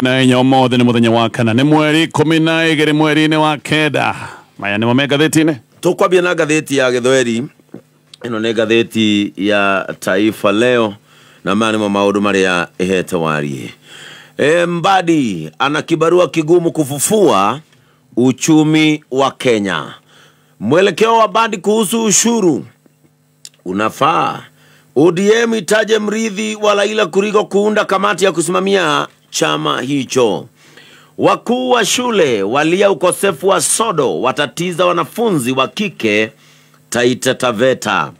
nainya inya mothe ni muthenya wa kana nä mweri ikå mi na igiri mweri-ini wa kenda maya nimo me ngathiti-ini tukwambia na ngathiti ya githweri ino nä ngathiti ya taifa leo na maya nimo maundu maria ihete warie e, mbadi ana kibarua kigumu kufufua uchumi wa kenya mwelekeo wa badi kuhusu ushuru unafaa odm itaje mrithi wa laila kurigo kuunda kamati ya kusimamia chama hicho. Wakuu wa shule walia ukosefu wa sodo, watatiza wanafunzi wa kike Taita Taveta.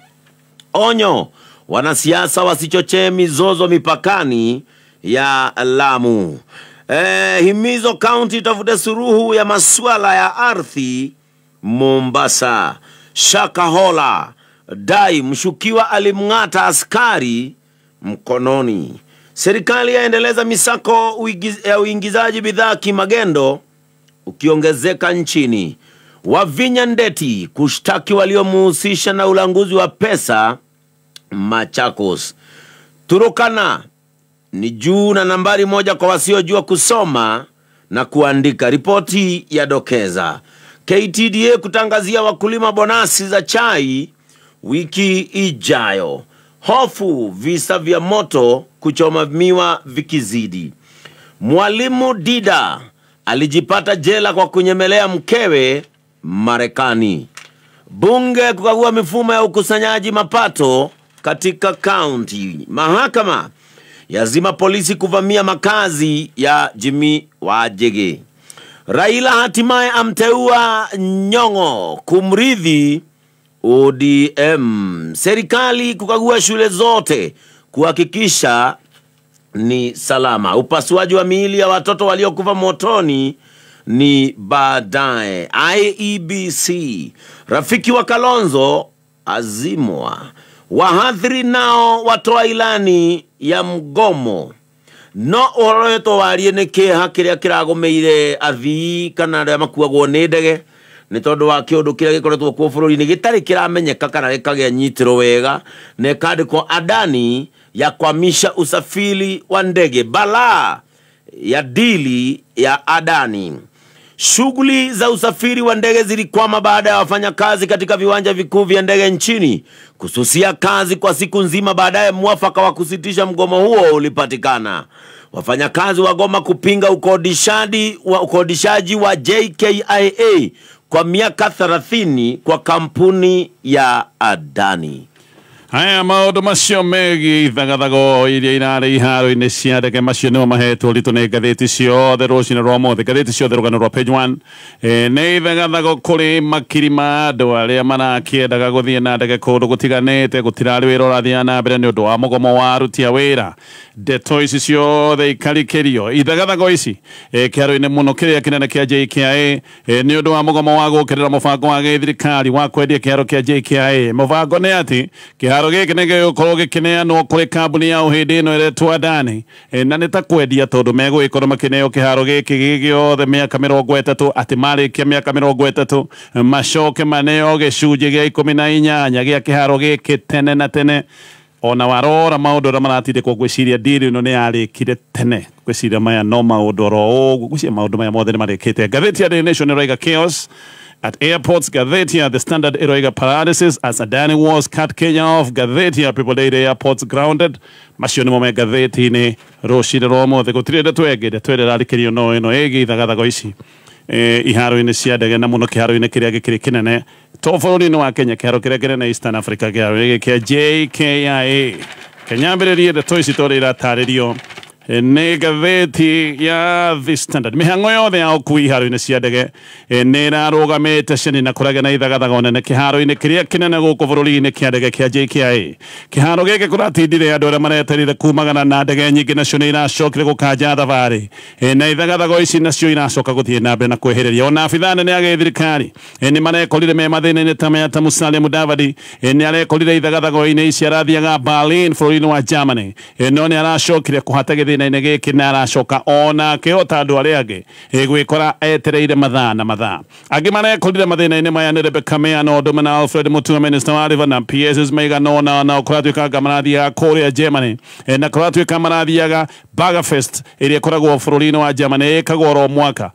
Onyo, wanasiasa wasichochee mizozo mipakani ya Lamu. E, himizo kaunti itafute suruhu ya masuala ya ardhi Mombasa. Shakahola dai mshukiwa alimng'ata askari mkononi. Serikali yaendeleza misako ya uingizaji bidhaa kimagendo ukiongezeka nchini. Wavinya Ndeti kushtaki waliomuhusisha na ulanguzi wa pesa Machakos. Turukana ni juu na nambari moja kwa wasiojua kusoma na kuandika, ripoti ya dokeza KTDA kutangazia wakulima bonasi za chai wiki ijayo hofu visa vya moto kuchoma miwa vikizidi. Mwalimu Dida alijipata jela kwa kunyemelea mkewe Marekani. Bunge kukagua mifumo ya ukusanyaji mapato katika kaunti. Mahakama yazima polisi kuvamia makazi ya Jimmy Wajege. Raila hatimaye amteua Nyong'o kumrithi ODM. Serikali kukagua shule zote kuhakikisha ni salama. Upasuaji wa miili ya watoto waliokufa motoni ni baadaye. IEBC rafiki wa Kalonzo azimwa. Wahadhiri nao watoa ilani ya mgomo no å horo wä twawarie nä kä ha kä rä kä athii kana arä makuagwo nä ndege nä tondå wa kä å ndå kä rä a gä koretwo kuo bå rå ri-inä gä tarä kä ramenyeka kana gä kagä a nyitä ro wega na ä kandä adani ya kwamisha usafiri wa ndege bala ya dili ya adani Shughuli za usafiri wa ndege zilikwama baada ya wafanyakazi katika viwanja vikuu vya ndege nchini kususia kazi kwa siku nzima. Baadaye mwafaka wa kusitisha mgomo huo ulipatikana. Wafanyakazi wagoma kupinga ukodishaji wa, ukodishaji wa JKIA kwa miaka 30 kwa kampuni ya Adani haya maundu macio megiä ithagathagwo iria irarä iharo-inä cia ndege macio nä o mahetwo ritå nä ngathäti ciothe rå cinä rwa måthä ngathäti ciothe rå gano rwa page one nä ithagathagwo kå makiri ma andå arä a marakĩendaga gå thiä na ndege kå ndå gå tiganä te gå tirarä wä ra å rathiaga na mbere nä å ndå wa må gomo wa arutia wä ra ndeto ici ciothe ikarĩkä rio ithagathago isi kä haro-inä mono no kä rä a kä nene kä a jka nä å ndå wa må gomo wa gå kä rä wa gä thirikari wa kwendia kä haro kä a jka må bango nä atä kä gĩikaro gĩkĩ nĩ gĩgũkorwo gĩkĩneanwo kũrĩ kambuni ya ũhĩndĩ ĩno ĩretwa ndani na nĩ ta kwendia tondũ megũgĩkorwo makĩneo kĩharo gĩkĩ gĩgĩothe mĩaka mĩrongo ĩtatũ atĩ marĩkia mĩaka mĩrongo ĩtatũ macoke maneo gĩcunjĩ gĩa ikũmi na inyanya gĩa kĩharo gĩkĩ tene na tene ona warora maundu ria maratindikwo gwiciria ndiri ino ni kire tene gwiciria maya no maundu oro uguo gwiciria maundu maya mothe ni marikite ngatheti ya The Nation roiga chaos At airports, Gavetia, the standard eroiga paralysis as Adani Wars cut Kenya off. Gavetia, people aid airports grounded. Macio nä mo me ngathäti inä rå cinä rwa mothe gå tirä ndä twengä ndä twererarä kä rio no ä no ä gä ithagathago ici e, iharo-inä cia ndege na må no kä haro-inä kä rä a gä kä rä kä nene to bå rå ri-inä wa kenya kä haro kä rä a kä nene eastern africa kä haro gä kä a jkia kenyambä rä rie ndeto ici torä iratarä rio nä ngathäti ya the standard mä hango yothe ya ukui iharo-inä cia ndege nä rarå ciani na kå na ithagathaga onene kä haro-inä kä rä a kä nene ndege kä a jka kä haro gä kä kå kumagana na ndege nyingä nacio nä iracokire gå kanja eh, na ithagathago ici nacio iracoka gå na mbere na kwä ona abitha nene agä thirikari eh, nä marekorire me mathä na ta maya ta musalia mudavadi eh, nä arekorire ithagathago-inä ici arathiaga berlin bå rå wa germany no nä aracokire kå thä-na-inä gä kä aracoka ona akä ota andå arä a angä gwä kora etereire mathaa na mathaa angä marekorire mathä na maya nä rebeka mea na å ndå me na alfred må tuma minista wa riva na pss maiganona na å koratuä kanga marathiaga kå rä a germany na koratuä ka marathiaga bagafest ä rä a ä koragwo bå rå wa germany ä kagwo ro mwaka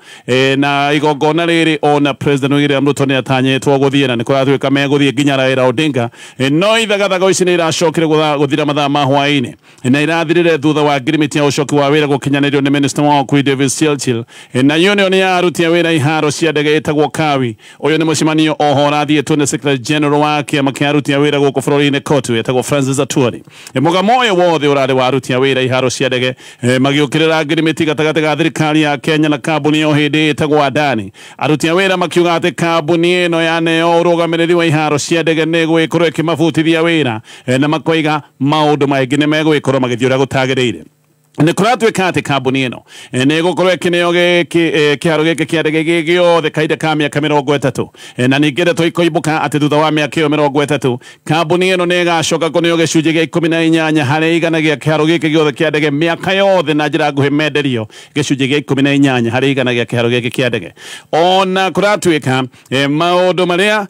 na igongona rä ona president william ruto nä atanyätwo gå thiä na nä koratuä ka megå thiä nginya raira odinga no ithagathago ici nä iracokire gå thira mathaa ma hwainä na irathirä re thutha wa ngirimiti ucoki wa wä ra gå kinyanä nä minista wa kuide vicelchil na yo nä yo nä yaruti a wä ra iharo cia ndege ä kawi å ni nä må oho å rathiä two nä secretary general wa kä ama aruti a wä ra gå kå kotu ä tagwo francis atuari må gamo å yå wothe å wa aruti a wä iharo cia ndege magä å kä rä ra ngä ti gatagatä ga thirikari ya kenya na kambuni yo hä ndä ä adani aruti a wä ra makiuga atä kambuni ä no yaneo å rå gamä wa iharo cia ndege nä gwä korwo ä kä mabutithia na makoiga maå ndå maingä nä megwä korwo magä thiä å nä kå ratuä atä kambuni ä no nä gå korwo kä neo kä haro gä kä kä ndege gä gäothe kahinda ka mä aka mä rongo ätatå na ningä ndeto ikoimbå ka atä thutha wa mä aka ä yo mä rongo ätatå kambuni ä no nä ĩgacoka kå neo gä cunjä gä a ikå mi na inyanya harä igana gä a kä haro gä kä gäothe kä a ndege mä aka yothe na njä ra nguhä menderio gä cunjä gä a ikå mi na inyanya harä igana gä a kä haro gä kä kä a ona kå ratuä ka maå ndå marä a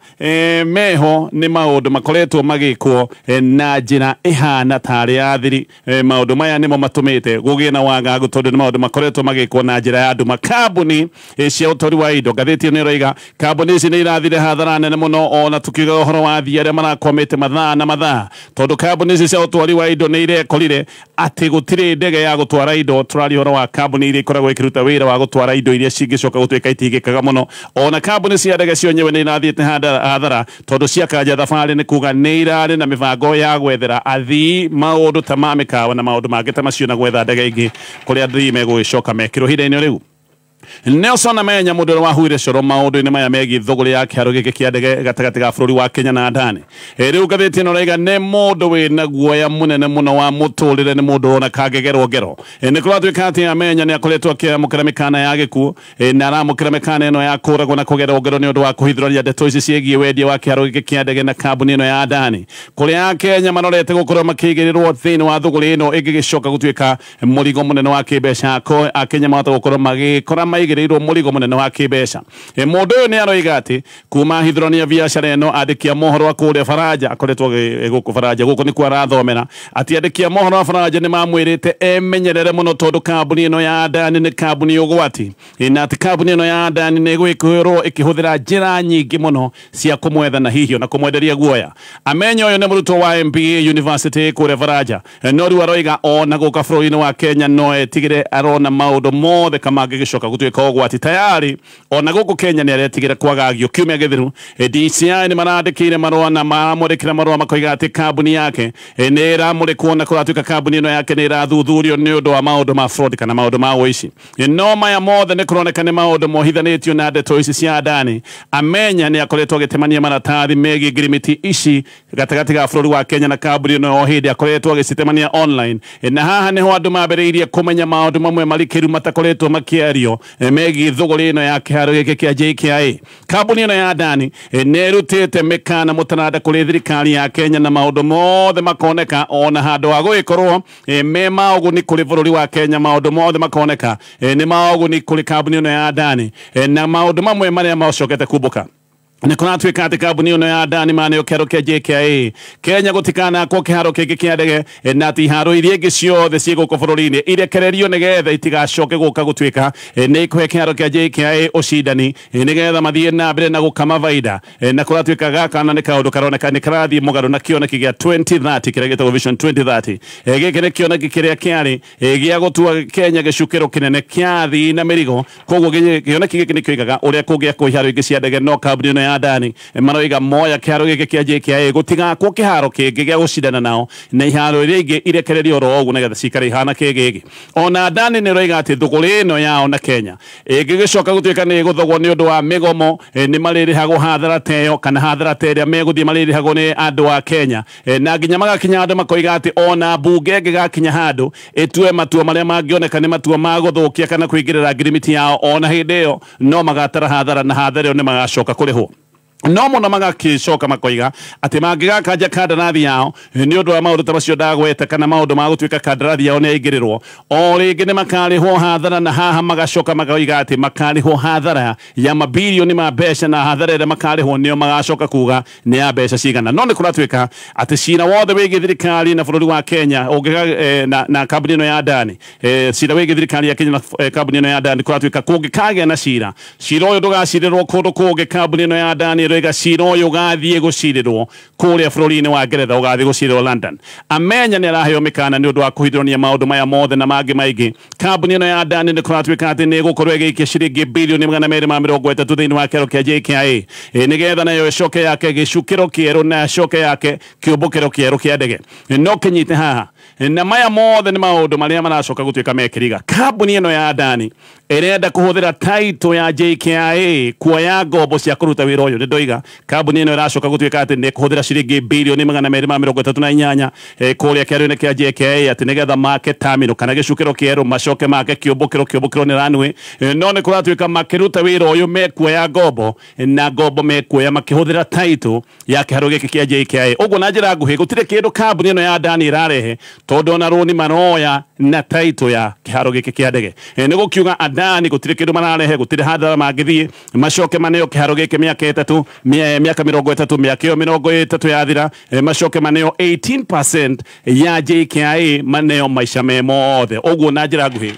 meho nä maå ndå makoretwo magä kwo na njä ra ä hana tarä ya thiri maå ndå maya nä mo matå mä te gugie na wagagu tondu ni maundu makoretwo magikwo na njira ya andu makambuni eh, cia utori wa indo ngatheti ĩyo roiga ĩroiga kambuni ici nĩ irathire hathara nene mũno ona tukiuga ũhoro wa thia arĩa marakomete mathaa na mathaa tondũ kambuni ici cia ũtwari wa indo nĩ irekorire atĩ gũtirĩ ndege ya gutwara indo tũrari ũhoro wa kambuni iria ikoragwo ikiruta wĩra wa gũtwara indo iria cingĩcoka gũtuĩka itingĩkaga mũno ona kambuni cia ndege cionyewe nĩ irathiĩte hathara tondũ ciakanja thabarĩ nĩ kuga nĩ irarĩ na mĩbango ya gwethera athii maũndũ ta ma na maũndũ mangĩ ta macio na gwetha ndege ingä kå rä a athii megå gä coka mekärwo ihinda-inä rä u nelson amenya må ndå å rä wahuire coro maå ndå-inä maya megiä thå gå rä ya kä haro gä kä kä ndege gatagatä ga bå rå ri wa kenya na ndani rä u ngathäti ä no raiga nä må ndå wä na guoya må nene må no wa må tå rä re nä må ndå ona kangegerwo ngero nä kå ratuä ka atä amenya nä akoretwo akä amå kä ra ya gä kuo nä aramå kä ra ä no ya kå ragwo na kå gerwo ngero nä å ndå wa kå hithå rania ndeto ici ciägiä wendia wa kä haro gä kä kä ndege na kambuni ä no ya ndani kå rä a kenya marorete gå korwo makä igä rä rwo thä inä wa thå gå rä ä no ä ngä gä coka gå tuä ka må rigo må nene wa kä mbeca akenya mahota gå korwo magä kora maigirirwo murigo munene wa kibesha e mundu uyu ni aroiga ati kuma hithurania biacara ino andikia mohoro wa akuria faraja akoretwo guku faraja guku nikuo arathomera ati andikia mohoro wa faraja ni mamwirite emenyerere muno tondu kambuni ino ya adani ni kambuni ugwati na ati kambuni ino ya adani ni gwikirwo ikihuthira njira nyingi muno cia kumwetha na hihi ona kumwenderia guoya amenya uyu ni murutwo wa MBA university kuria faraja no riu aroiga ona guka bururi-ini wa kenya no etigire arona maundu mothe kama angigicoka gutu gwatuika å gwati tayari ona gå kå kenya nä aretigä ra kwagagio kiumia githiru eh, dci ni marandä kä ire na maramå rä kä ra marå makoiga atä kambuni yake eh, nä ramå kuona kwo na kå ratuä kambuni ä yake nä irathuthurio nä å wa maå ndå ma fraud kana maå ma wå eh, no maya mothe nä kå roneka nä maå ndå mohithanä tio na ndeto ici cia ndani amenya nä akoretwo agä temania maratathi megiä ngirimiti ici gatagatä ga bå wa kenya na kambuni ino no o hä ndä akoretwo agä online na haha nä ho andå mambä rä irie kå mamwe marä kä ru matakoretwo makä Eh, megiä thågårä ä no ya kä haro gä kä kä a kambuni ä no ya dani eh, nä ä rutä te mä kana må kå rä thirikari ya kenya na maå ndå mothe makoneka ona handå ha gå gä korwo eh, me maåguni kå rä bå rå ri wa kenya maå ndå mothe makoneka nä maåguni kå rä kambuni ä no ya dani na maå ndå mamwe marä a macokete kumbå ka nä kå ratuä ka atä kambuni ä no ya danima nä yo kerå kä jka kenya gå tikanakwo kä haro kia ngä kä ndege na atä iharo iria ingä ciothe ciä gå kå bå rå ri-inä irekererio nä getha itigacoke gå ka gå tuä ka eh, nä ikå he kä haro kä a jka å cindani eh, nä na mbere na gå vaida baida eh, na kå ratuä ka gakana nä kaå ndå karoneka nä karathiä må garå na kioneki gä a kä rä a gä tagwo vision gä kä nä kioneki kä rä a kä kenya gä cukä rå kä nene na mä rigo koguo kioneki gä kä nä kä oigaga å rä a kå gä a kå cia ndege no kambuni ä no ya ndani eh, maroiga moya kä haro kia kä kä a jä kä ke gå tigakwo haro kä ngä gä a gå cindana nao na iharo iria ingä irekereria oro ogu ne nä getha cikare ihana kä gä ona ndani ne roiga atä thuguri no ya ona kenya e ĩngĩ gĩcoka gũtuĩka nĩ ĩgũthogwo ni ũndũ wa migomo ni nĩ hago hathara teyo kana hathara ta di megũthiĩ hago ne adu wa kenya e, na ginyamaga kinya adu makoiga atĩ ona mbunge ĩngĩgakinya handũ ĩtue matua marĩa mangĩoneka nĩ matua ma gũthũkia kana kũingĩrĩra ngirimiti yao ona hĩndĩ no magatara hathara na hathara ne nĩ magacoka kũrĩhwo no må no magakä makoiga atä mangägakanja kandarathi yao nä å ndå wa maå ndå ta macio ndagweta kana maå ndå ma gå tuä ka kandarathi yao nä aingä rä rwo o rä ngä nä makarä hwo hathara na haha magacoka makoiga atä makarä hwo hathara ya mabirioni ma mbeca na hathara ä rä a makarä hwo nä o magacoka kuga nä ya mbeca cigana no nä kå ratuä ka atä cira wothe wä gä thirikari na bå wa kenya å eh, na, na kambuni ä no ya ndani eh, cira wä gä thirikari ya kenya na eh, kambuni ä no ya ndani kå ratuä ka kå ngä kagä na cira cira å yå ndå gacirä rwo kå ndå kå ngä kambuni ä no ya ndani rä gacira å yå gathiä gå cirä rwo kå a wa ngeretha å london amenya nä araheo mä kana nä å wa kå hithårania maya mothe na mangä maingä kambuni no ya dani nä kå ratuä ka atä nä gå korwo bilioni magana merä ma mä wa kero a jka ä getha nayo ĩcoke yake gĩcukä ro na coke yake kä å mbå ndege no kä haha na maya mothe nä maå ndå maracoka gå mekiriga kambuni no ya dani ĩrenda kå hå ya jka kuoya ngombo cia kå iga kambuni ino iracoka gutwika ati ni kuhuthira ciringi bilioni magana meri ma mirongo itatu na inyanya eh, kuria kiario-ini kia JKA ati nigetha make tamino kana gicukiro kieru macoke make kiumbukiro kiumbukiro ni runway eh, no ni kuratuika makiruta wira uyu mekuoya ngombo eh, na ngombo mekuoya makihuthira title ya kihario giki kia jk uguo na njira nguhi gutire kindu kambuni ino ya dani irarehe tondu ona runi maroya na title ya kiharo giki kia ndege ni gukiuga adani gutire kindu mararehe gutire hadhara mangithie macoke maneo kiharo giki miaka itatu miaka mirongo itatu miaka iyo mirongo itatu yathira eh, macoke maneo 18% ya JKIA maneo maisha me mothe uguo na njira nguhi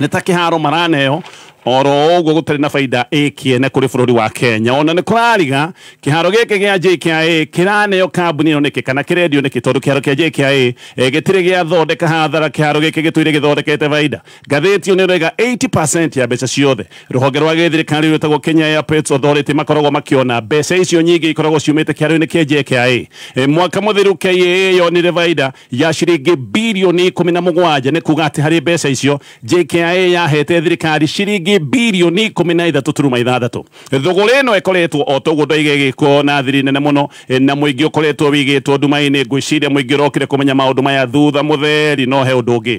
nä ta kä haro maraneo oro uguo gutari na faida ikiene kuri bururi wa Kenya ona ni kurariga kiharo giki gia JKIA kiraneo kambuni ino niki kana kirendio niki tondu kiharo kia JKIA eh, gitiri giathondeka hathara kiharo giki gituire githondekete faida ngathiti ni rega 80% ya mbeca ciothe ruhonge rwa githirikari tago Kenya Airports Authority makoragwo makiona mbeca icio nyingi ikoragwo ciumite kiharo-ini kia JKIA eh. eh, mwaka muthiru KAA yonire faida ya ciringi bilioni 17 ne kugati ni kuga ati hari mbeca icio JKIA yahete thirikari ciringi ciringi birioni ikumi na ithatå turuma ithathatu thogora ĩno ĩkoretwo o toguo ndoiga ĩgĩkwo na thiri nene mũno e, na mũingĩ ũkoretwo wĩigĩtwo nduma-inĩ ngwĩciria mũingĩ ũrokire kũmenya maũndũ maya thutha mũtheri no he ũndũ ũngĩ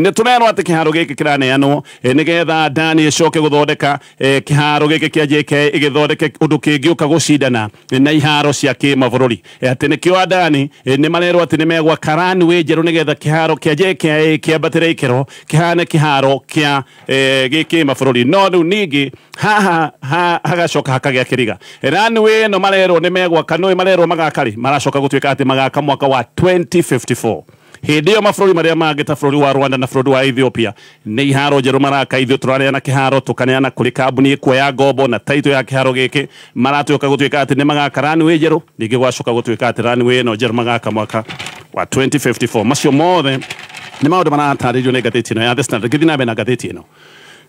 nä tå merwo atä kä haro gä kä kä raneanwo nä getha dani ä coke gå thondeka kä haro gä kä kä njk ä gä thondeke å ndå kä ngä å ka gå cindana na iharo cia kä mabå rå atä nä kä andani nä marerwo atä nä megwa karani wä njerå nä getha kä haro kä njk kä ambatä re ikero kä hane kä haro kä gä kä mabå rå no rä u ningä haha hagacoka hakagä a kä riga rani wä no marerwo nä megwaka no marerwo magakarä maracoka gå tuä ka atä magaka mwaka wa 2054 hä yo mabå rå marä a mangä ta bå rå wa rwanda na bå wa ethiopia nä iharo njerå maraka ithuä tå na kä haro tå na kå rä kambuni ä ngombo na taito ya kä haro gä kä maratå oka gå tuä ka atä nä magaka ranä wä njerå ningä gwacoka gå tuä atä no njerå magaka mwaka wa 2054 macio mothe nä maå ndå maratarä rio nä no ya the standard gä thiä na ä no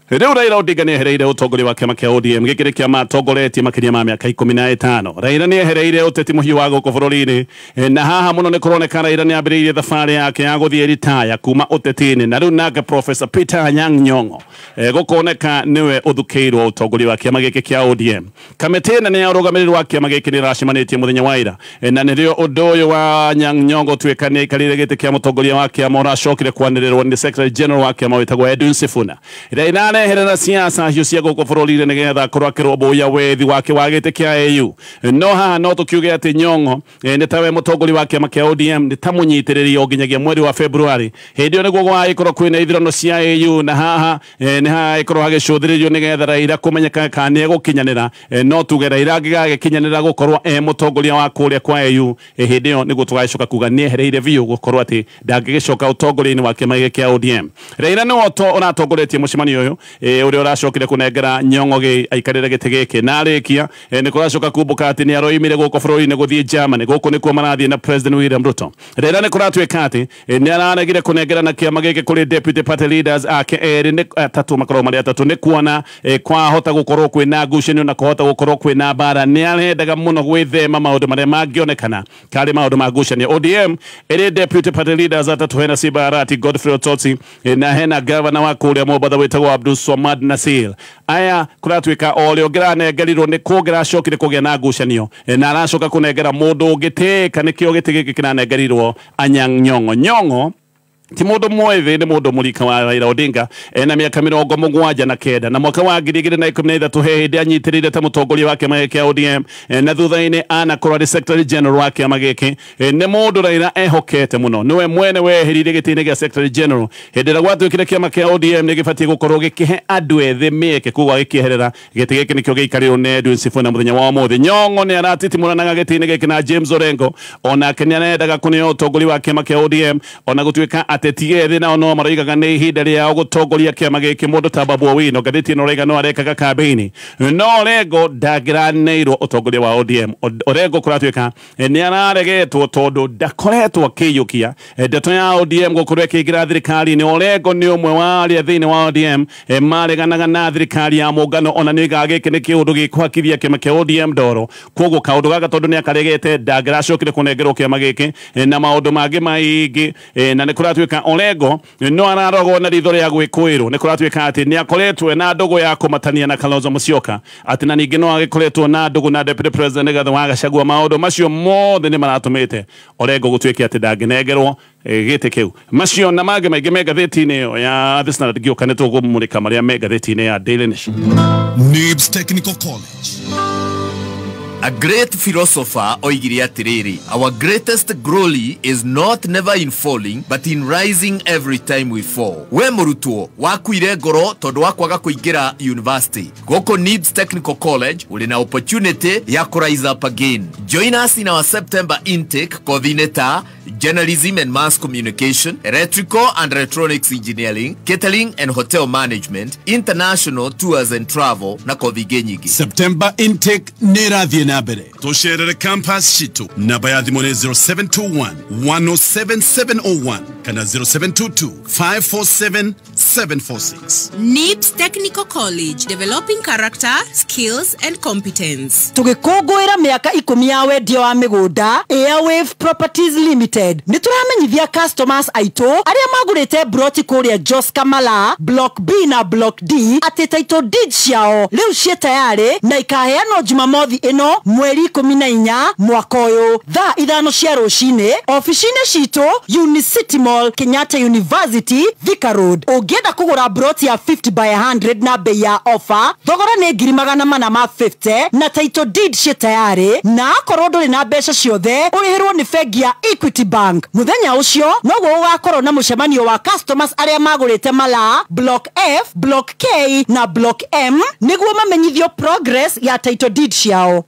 Riu Raila Odinga ni ehereire wa wake makia ODM gikiri kia matongoretie makiria ma miaka ikumi na itano Raila ni ehereire uteti muhiu wa guku bururi-ini eh, na haha muno ni kuroneka Raila ni ambiriirie thabari yake ya guthie ritaya kuma uteti-ini na riu nake Professor Peter nyang Nyong'o eh, gukoneka niwe uthukiirwo utongoria wa kiama giki kia ODM kamiti ĩno nĩ ya ũrũgamĩrĩri wa kiama gĩkĩ nĩ ĩracemanĩtie mũthenya wa ira eh, na nĩrĩo ũndũ ũyũ wa nyang Nyong'o tuĩka nĩ aikarĩire gĩtĩ kĩa mũtongoria wa kiama ũracokire kwanĩrĩrwo nĩ Secretary General wa kiama wĩtagwo Edwin Sifuna ĩrĩa mareherera ciaca cio cia gå kå bå rå ri nä getha korwo akä rå wethi wake wa te kä au no haha no tå kiuge atä nyongo eh, nä tawe må tongori wa kä ama kä odm nä ta må nyitä rä ri o mweri wa februari hä ndä ä yo nä guo gwagä korwo kwä na ithurano cia au na haha eh, nä hagä korwo hagä cå thä rä rio nä getha raira kå menyeka kana nä egå ra eh, no tuge raira angä gagä kinyanä ra gå korwo e må tongoria wa kå rä a kwa au hä ndä ä yo nä guo tå gagä coka kuga nä ehereire biå gå korwo atä ndangä gä coka å tongoria-inä wake magä kä a odm raira nä wo å ratongoretie må å yå uri uracokire kunengera nyongo gi aikarire giti giki na arikia ni kuracoka kumbuka ati ni aroimire guko bururi ni guthii Germany guko nikuo marathii na President William Ruto rira ni kuratuika ati ni aranegire kunengera na kiama giki kuri deputy party leaders ake eri ni atatu makorwo mari atatu ni kuona kwahota gukorwo kwina ngucanio na kuhota gukorwo kwina mbara ni arendaga muno gwithema maundu maria mangionekana kari maundu ma ngucanio ODM iri deputy party leaders atatu hena Sibarati Godfrey Otsotsi na hena governor wa kuria Mombatha witagwo abdu Swamad Nassir aya ka o ria ngä ranengerirwo nä kå ngä racokire kå gä a na ngucanio e, na aracoka kå nengera må ndå å ngä tä ka nä kä o gä tä gä kä kä ranengerirwo anyang nyongo nyongo ti mundu mwethä nä mundu må rika wa raira odinga ena mä aka mä rongo må gwanja na kenda na mwaka wa ngiri igä rä na ikå mi na ithatå he hä ndä anyitä rä ire ta må tongoria wa kä gä odm na thutha-inä anakorwo arä secretary general wa kä ama gä kä eh, nä må ndå raira ehokete må no nä we mwene weherire gä tä-inä gä a secretary general hä ndä ä rä a gwatuä kä re kä ama kä odm nä gä batiä gå korwo gä kä he andå ethä mä eke koguo agä kä eherera gä tä gä kä nä kä o gä ikarä rwo nä edwin sifuna må thenya wa må thä nyongo nä aratitimå gä tä-inä gä kä na james orengo onake nä arendaga kå nä o wa kä ama kä odm ona gå tuä ka ateti ethĩ nao no maroigaga nĩ ihinda rĩao gũtongoria kĩama gĩkĩ mũndũ ta babu owino ngathĩti no raiga no arekaga kambĩini no orengo ndangĩranĩirwo ũtongoria wa odm orengo kũratuĩka eh, nĩ araregetwo tondũ ndakoretwo akĩiyũkia eh, ndeto ya odm gũkorwo ĩkĩingĩra thirikari-inĩ orengo nĩ ũmwe wa arĩa thĩinĩ wa odm eh, mareganaga na thirikari ya mũngano ona nĩ gaga gĩkĩ nĩ kĩũndũ gĩkũhakithia kĩama kĩa odm ndoro koguo kaũndå gaka tondũ nĩ akaregete ndangĩracokire kũnengerwo kĩama gĩkĩ na maũndũ mangĩ maingĩ na nĩ kũratuĩka gũtuĩka olego no ararogwo na ritho rĩa gwĩkũĩrwo nĩ kũratuĩka atĩ nĩ akoretwo na ndũgũ ya kumatania na kalonzo musyoka ati na ningĩ no agĩkoretwo na ndũgũ na deputy president gathe wa gacagua maũndũ macio mothe nĩ maratũmĩte orengo gũtuĩke atĩ ndangĩnengerwo gĩtĩ kĩu macio na mangĩ maingĩ mega ngathĩti-inĩ ya the standard gĩũka nĩ tũgũmũrĩka marĩa mega ngathĩti-inĩ ya daily nation Nibs Technical College A great philosopher oigire atiriri, our greatest glory is not never in falling but in rising every time we fall. We murutwo wakuire ngoro tondu wakwaga kwaga university. Goko Needs Technical College uri na opportunity ya ku up again. Join us in our September intake coordinator journalism and mass communication, electrical and electronics engineering, catering and hotel management, international tours and travel na kovige nyingi. September intake nĩ ĩrathiĩ na mbere. Tũcerere campus citũ. Namba ya thimũ 0721 107701 kana 0722 547 746. NIPS Technical College, developing character, skills and competence. Tũgĩkũngũĩra mĩaka ikũmi ya wendia wa mĩgũnda, Airwave Properties Limited limited nä tå ramenyithia customers aitå arĩa magå broti kå rä kamala block b na block d atä taitå did ciao rä u ciä tayarä na ikaheanwo jumamothi ä no mweri ikå na inya mwaka å thaa ithano cia rå cinä obici citå mall kenyatta university thika road ũngĩenda kũgũra broti ya 50 by 100 na mbei ya ofa thogora nĩ ngiri magana mana ma 50 na taitå did ciĩ tayarĩ na akorwo ndũrĩ na mbeca ciothe ũrĩhĩrwo nĩ bengi ya equity bank muthenya ucio noguo gugakorwo na mucemanio wa customers aria magurite mala block f block k na block m niguo mamenyithio progress ya title deed ciao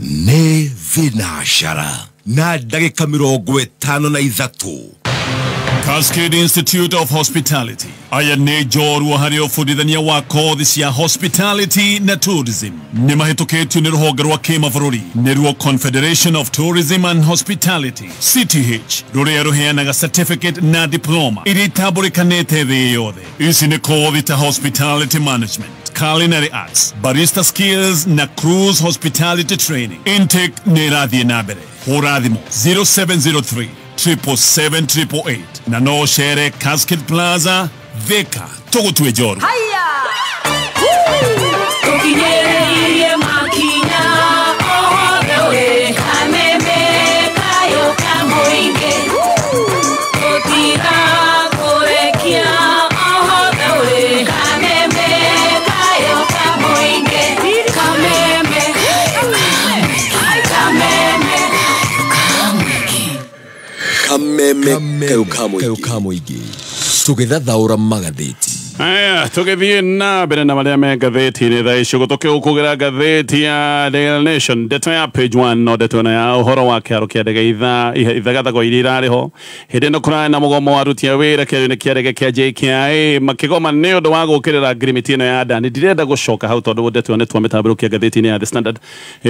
nä thä na ndagä ka mä rongo na ithatå Cascade Institute of Hospitality aya nä njorua harä ubundithania wa kothi cia hospitality na tourism nä mahätåkätio nä rå rwa kämabå nä ruo confederation of tourism and hospitality cth Rure ya a certificate na diploma iria taburi kanete vye yode. Isi ici nä kothi ta hospitality management culinary arts barista skills na cruise hospitality training intake nä radhi na mbere 0703 777 888 nanoshere casket plaza veka tokutwe joro Hai. kameme kayå ka må ingä tå gä magathäti Haya, tugĩthiĩ na mbere na marĩa me ngathĩti-inĩ thaa icio gũtũkĩũkũgĩra ngathĩti ya Daily Nation ndeto ya page one no ndeto ĩno ya ũhoro wa kĩharo kĩa ndege ithagathago iria irarĩ ho hĩndĩ ĩno kũrarĩ na mũgomo wa aruti a wĩra kĩharo-inĩ kĩa ndege kĩa JKIA makĩgoma nĩ ũndũ wa gũũkĩrĩra ngirimiti ĩno ya ndani ndirenda gũcoka hau tondũ ndeto ĩyo nĩ twamĩtambũrũkia ngathĩti-inĩ ya The Standard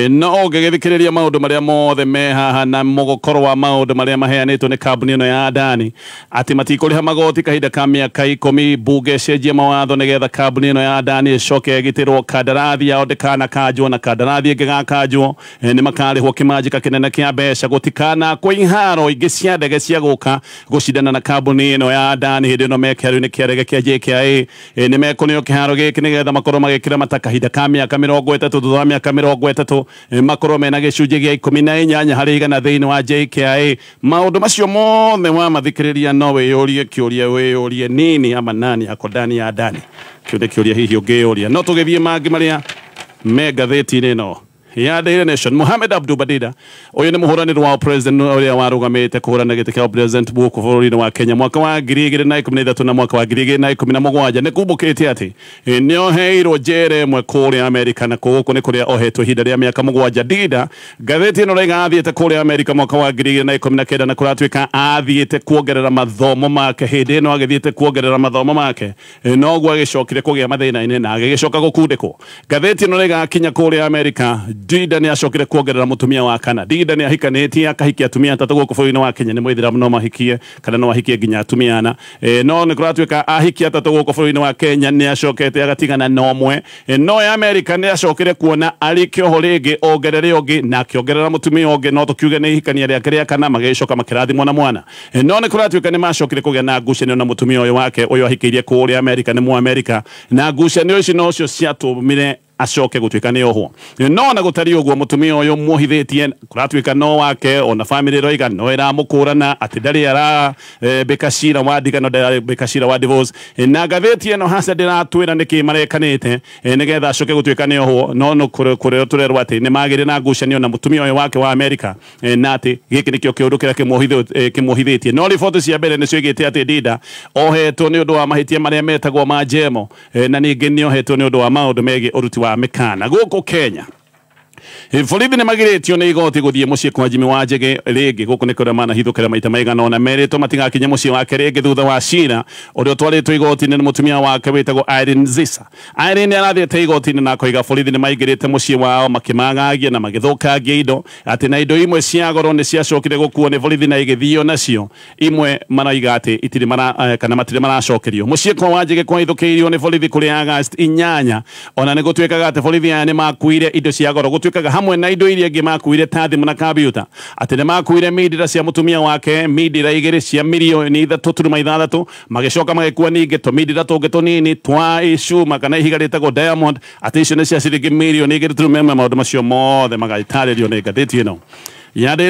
no ũngĩgĩthikĩrĩria maũndũ marĩa mothe me haha na mũgũkorwo wa maũndũ marĩa maheanĩtwo nĩ kambuni ĩno ya ndani atĩ matikũrĩha magoti kahinda ka mĩaka ikũmi mbunge cia cenjie mawatho nigetha kambuni ino ya ndani icoke ĩgitĩrwo kandarathi yao ndĩkanakanjwo na kandarathi ĩngĩ gakanjwo eh, nĩ makarĩhwo kĩmanjĩka kĩnene kĩa mbeca gũtikana kwa iharo ingĩ cia ndege cia gũka gũcindana na kambuni ĩno ya ndani hĩndĩ ĩno me kĩharo-inĩ kĩa ndege kĩa JKA eh, nĩ mekũneo kĩharo gĩkĩ nĩgetha makorwo magĩkĩra mata kahinda ka mĩaka mĩrongo ĩtatũ thutha wa mĩaka mĩrongo ĩtatũ eh, makorwo mena gĩcunjĩ gĩa ikũmi na inyanya harĩ igana thĩinĩ wa JKA maũndũ macio mothe wamathikĩrĩria no wĩyũrie kĩũria wĩyũrie nini ama nani yako ndani ndani ya ndani kä u nä kä å ria hihi å ngä å ria no tå gä thiä mangä marä a me ti inä no ya Daily Nation Mohamed Abdu Badida uyu ni muhuraniro wa president uria warugamite kuhurana giti kia president bu buku bururi wa Kenya mwaka wa ngiri na ikumi na ithatu na mwaka wa ngiri na ikumi na mugwanja ni kumbukitie ati inyo heiro jere mwe kuria America na guku ni kuria ohetwo ihinda ria miaka mugwanja Dida gatheti ino rigathiite kuria America mwaka wa ngiri na ikumi na kenda na kuratuika athiite kuogerera mathomo make hindi ino agithiite kuogerera mathomo make no noguo agicokire kugia mathina ine na agigicoka gazeti no lenga rigakinya kuria America dida nä acokire kuongerera må tumia wa kana ndinda nä ahikanä tie akahikia atumia atatå gå kå bå rå inä wa kenya nä mwithä ramu no mahikie kana no ahikie nginya atumia ana e, no nä kå ratuä ka ahikia atatå gå kå bå rå inä wa kenya nä acokete agatigana na mwe e, no ya amerika nä acokire kuona arä kä oho rä ngä ongerere å ngä na akä ongerera må tumia å ngä no tå kiuge nä ihikania rä ake rä akana magä coka makä rathimwo na mwana e, no nä kå ratuä ka nä macokire kå gä a na ngucanio na må tumia å yå wake å yå ahikä irie kå rä amerika nä må amerika na ngucanio ici no cio ciatå mire acoke gutwika ni ohwo no nona gutari uguo mutumia uyu muhithitie kuratwika no wake ona family roiga no iramukurana ati ndari ara e, bika cira wa ndigano ndari bika cira wa divorce e, na ngathĩtie no hasa ndiratwira niki marekanite e, nigetha acoke gutwika ni ohwo no no kurio turerwo ati ni magire na ngucanio na mutumia uyu wake wa America e, na ati giki nikio kiundu kiria kimuhithitie e, no riboti cia mbere nicio igite ati ndinda ohetwo ni undu wa mahitia maria metagwo ma njemo e, na ningi ni ohetwo ni undu wa maundu megie uruti wa ba mekana gå kenya borithi nä magä nä igoti gå thiä må ciä kwa jimi wa njege rä ngä gå kå nä kå manahithå kä ra maita maigana ona merä two matigakinye må ciä wake rä ngä thutha wa cira å rä a twarä two igoti-inä nä må tumia wake wä tagwo zisa nä arathiä te igoti-inä na koiga borithi nä maingä rä te må ciä wao makä magagia na magä thå kangia indo atä na indo imwe cia goro nä ciacokire gå kuo nä borithi na igä thio nacio imwe maraiga atä itirä eh, kana matirä maracokerio må ciä kwa wa kwa kwaithå kä irio nä borithi kå rä agast inyanya ona nä gå tuä kaga atä borithi aya nä makuire indo cia goro gå tuä kaga hamwe na indo iria ingi makuire ta thimu na kambiuta atä nä makuire mindira cia må tumia wake mindira igä rä cia mirioni ithatå turuma ithathatå magäcoka magäkua ningä tå mindira tå ngä tå nini twa icuma kana ihiga rä diamond atä icio nä cia ciringi mirioni igiri rä turuma ĩmwe maå ndå macio mothe magaitarä rio nä ngathä ti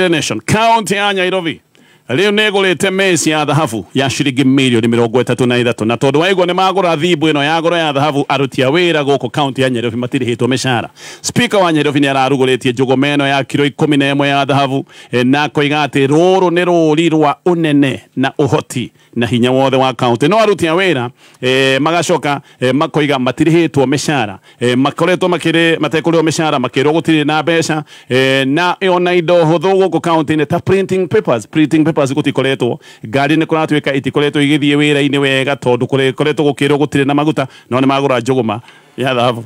Nation kaunti ya Nairobi rä u nä gå rä te mesi ya thahabu ya ciringi mirioni mä rongo ätatå na ithatå na tondå waigua nä magå ra thimbu ä no ya goro ya thahabu arutia wä ra gå kå kaunti ya nyerobi matirä hä two mä cara spika wa nyerobi nä ararugå rä tie njå meno ya kiro ikå mi na ä mwe ya thahabu eh, na koiga atä rå rå nä rå ri rwa å nene na å hoti na hinya wothe wa kaunti no aruti wä ra eh, magacoka eh, makoiga matirä hä two mä cara eh, makoretwo matekå rä o mä cara makä rwo gå na mbeca eh, na ä ona indo hå thå gå kaunti-inä ta printing papers, printing papers bypass gutikoretwo ngari nä kuratuä itikoretwo igithie wä ra-inä wega tondå kå koretwo gå kä rwo gå tirä na maguta no nä magå ra njågå ma ya thabu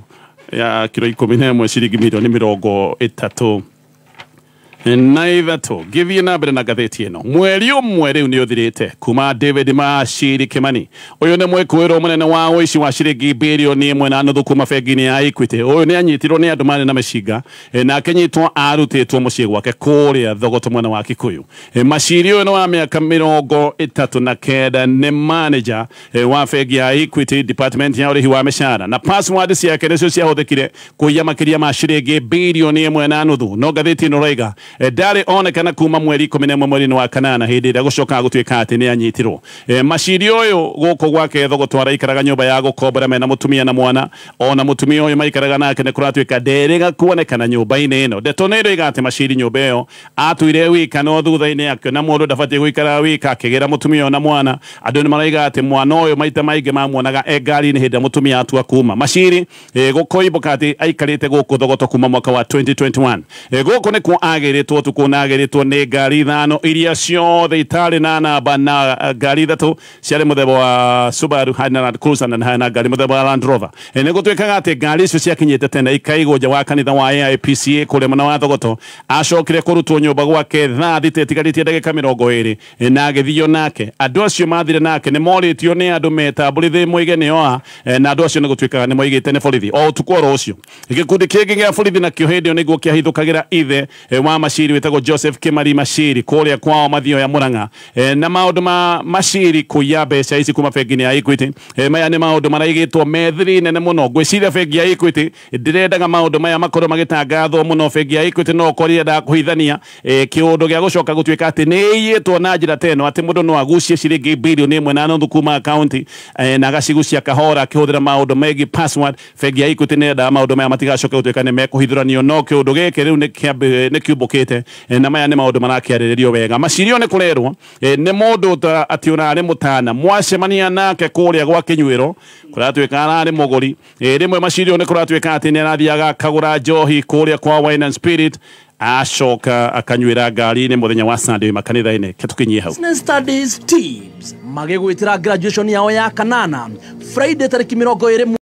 ya kiro ikå mi na ä mwe ciringi mirioni mä rongo ä tatå na ithatu ngithie na mbere na ngathĩti ĩno mweri ũmwe rĩu nĩ ũthirĩte kuma david maciri kimani ũyũ nĩ mwĩkũĩrwo mũnene wa ũici wa ciringi birioni mwe na nuthu kuma bengi-inĩ ya equity ũyũ nĩ anyitirwo nĩ andũ marĩ na mĩcinga na akĩnyitwo arutĩtwo mũciĩ gwake kũrĩa thogoto mwena wa kikuyu maciri ũyũ nĩ wa mĩaka mĩrongo ĩtatũ na kenda nĩ manager wa bengi ya equity department ya ũrĩhi wa mĩcara na password ciake nĩcio ciahũthĩkire kũiya makĩria ma ciringi birioni mwe na nuthu no ngathĩti ĩno raiga Eh, ndarä onekana kuma mweri ikå mi nemwe mweri ni wa kanana hä ndä ä rä a ni cokaga gå tuä ka atä nä anyitirwo eh, maciri å yå gå kå gwake thogo ikaraga nyå ya gå mena mutumia na mwana ona mutumia tumia å yå maikaraga nake nä kå ratuä ka nderä ga kuonekana nyå mba-inä ä no ndeto nä ä igate maciri nyå mba atuire wika no thutha-inä akiona må ndå ndabatiä gå wika akä mutumia ra na mwana andå nä maraiga atä mwana å yå maita maingä mamuonaga e ngari-inä hä ndä må tumia atua kuma maciri eh, gå koimbå ka atä aikarä te thogoto kuma mwaka wa 2021 gå kå nä kuo ageretwo tuku na ageretwo nä ngari ithano iria ciothe itarä na namba na eh, ngari ithatå ciarä må themba wa subaru na ngari må themba wa Land Rover nä gå tuä kaga atä ngari icio ciakinyä te tene ikaigwo nja wa kanitha wa AIPCA kå rä mwena wa thogoto acokire kå rutwo nyå mba gwake thaa thitä ĩtigarä tie ndagä ka mä rongo ä rä na agä nake andå acio mathire nake nä morä tio nä andå metambå rä thä mwä oa eh, na andå acio nä gå tuä kaga nä moigä te nä borithi o å tukå oro å cio gä kundi kä ngä gä a borithi nakio hä ndä ä yo nä guo kä ahithå kagä ra ithe eh, wa mashiri witagwo joseph kimari mashiri kuria kwao mathio ya muranga e, na maundu ma mashiri kuya mbeca ici kuma eh, bengi ya equity e, maya ni maundu maraigitwo methiri nene muno ngwiciria bengi ya equity ndirendaga maundu maya makorwo magitangathwo muno bengi ya equity no korire nda kuhithania e, eh, kiundu gia gucoka gutuika ati ni iyitwo na njira teno ati mundu no agucie ciringi bilioni imwe na nuthu kuma akaunti e, na gacigucia kahora akihuthira maundu mengi password bengi ya equity ni ndendaga maundu maya matigacoke gutuika ni mekuhithuranio no kiundu giki riu ni kiumbukire ite eh, na maya nä maå ndå marakĩarä wega macirio nä kå rerwo eh, nä må ndå mutana å rarä må tana mwacemania nake kå rä a gwakä nyuä ro kå ratuä ka ararä må gå ri eh, rä mwe macirio nä kå ratuä ka arathiaga kagå ra njohi kwa wine and spirit acoka akanywĩra ngari-inĩ mũthenya wa sunday makanitha-inĩ ketũkĩnyie hau studies teams magĩgwĩtĩra graduation yao ya kanana friday tarĩki mĩrongo ĩrĩ